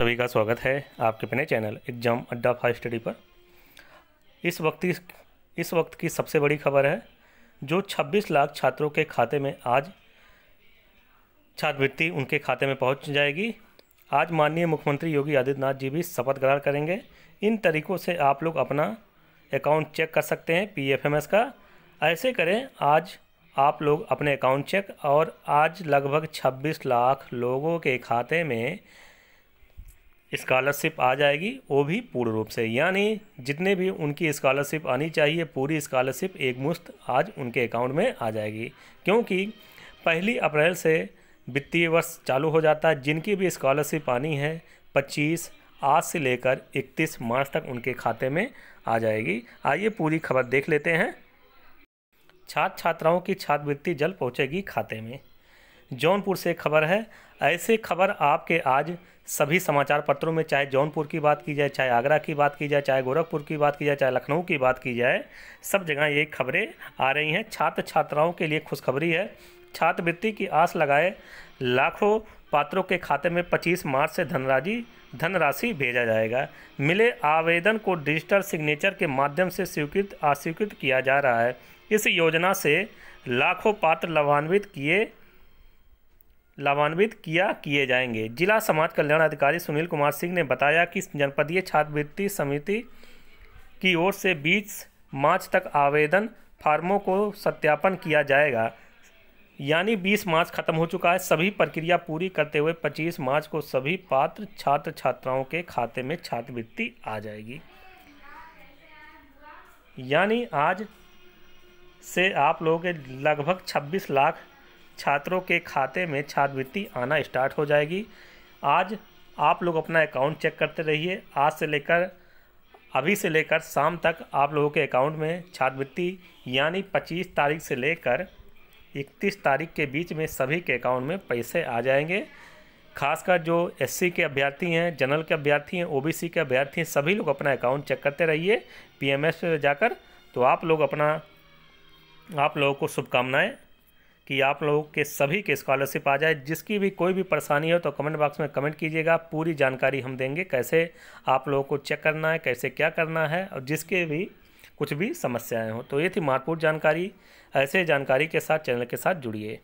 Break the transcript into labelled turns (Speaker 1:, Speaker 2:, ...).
Speaker 1: सभी का स्वागत है आपके अपने channel exam Adda five study पर इस वक्त की इस वक्त की सबसे बड़ी खबर है जो 26 लाख छात्रों के खाते में आज छात्रवृत्ति उनके खाते में पहुंच जाएगी आज माननीय मुख्यमंत्री योगी आदित्यनाथ जी भी शपथ ग्रहण करेंगे इन तरीक़ों से आप लोग अपना अकाउंट चेक कर सकते हैं पी का ऐसे करें आज आप लोग अपने अकाउंट चेक और आज लगभग 26 लाख लोगों के खाते में स्कॉलरशिप आ जाएगी वो भी पूर्ण रूप से यानी जितने भी उनकी स्कॉलरशिप आनी चाहिए पूरी स्कॉलरशिप एक मुश्त आज उनके अकाउंट में आ जाएगी क्योंकि पहली अप्रैल से वित्तीय वर्ष चालू हो जाता है जिनकी भी स्कॉलरशिप आनी है पच्चीस आज से लेकर इकतीस मार्च तक उनके खाते में आ जाएगी आइए पूरी खबर देख लेते हैं छात्र छात्राओं की छात्रवृत्ति जल्द पहुँचेगी खाते में जौनपुर से खबर है ऐसे खबर आपके आज सभी समाचार पत्रों में चाहे जौनपुर की बात की जाए चाहे आगरा की बात की जाए चाहे गोरखपुर की बात की जाए चाहे लखनऊ की बात की जाए सब जगह ये खबरें आ रही हैं छात्र छात्राओं के लिए खुशखबरी है छात्रवृत्ति की आस लगाए लाखों पात्रों के खाते में 25 मार्च से धनराशि धनराशि भेजा जाएगा मिले आवेदन को डिजिटल सिग्नेचर के माध्यम से स्वीकृत अस्वीकृत किया जा रहा है इस योजना से लाखों पात्र लाभान्वित किए लाभान्वित किया किए जाएंगे जिला समाज कल्याण अधिकारी सुनील कुमार सिंह ने बताया कि जनपदीय छात्रवृत्ति समिति की ओर से 20 मार्च तक आवेदन फार्मों को सत्यापन किया जाएगा यानी 20 मार्च खत्म हो चुका है सभी प्रक्रिया पूरी करते हुए 25 मार्च को सभी पात्र छात्र छात्राओं के खाते में छात्रवृत्ति आ जाएगी यानी आज से आप लोगों के लगभग 26 लाख छात्रों के खाते में छात्रवृत्ति आना स्टार्ट हो जाएगी आज आप लोग अपना अकाउंट चेक करते रहिए आज से लेकर अभी से लेकर शाम तक आप लोगों के अकाउंट में छात्रवृत्ति यानी पच्चीस तारीख से लेकर 31 तारीख के बीच में सभी के अकाउंट में पैसे आ जाएंगे खासकर जो एससी के अभ्यर्थी हैं जनरल के अभ्यर्थी हैं ओबीसी के अभ्यर्थी हैं सभी लोग अपना अकाउंट चेक करते रहिए पीएमएस पे जाकर तो आप लोग अपना आप लोगों को शुभकामनाएँ कि आप लोगों के सभी के स्कॉलरशिप आ जाए जिसकी भी कोई भी परेशानी हो तो कमेंट बॉक्स में कमेंट कीजिएगा पूरी जानकारी हम देंगे कैसे आप लोगों को चेक करना है कैसे क्या करना है और जिसके भी कुछ भी समस्याएं हों तो ये थी महत्वपूर्ण जानकारी ऐसे जानकारी के साथ चैनल के साथ जुड़िए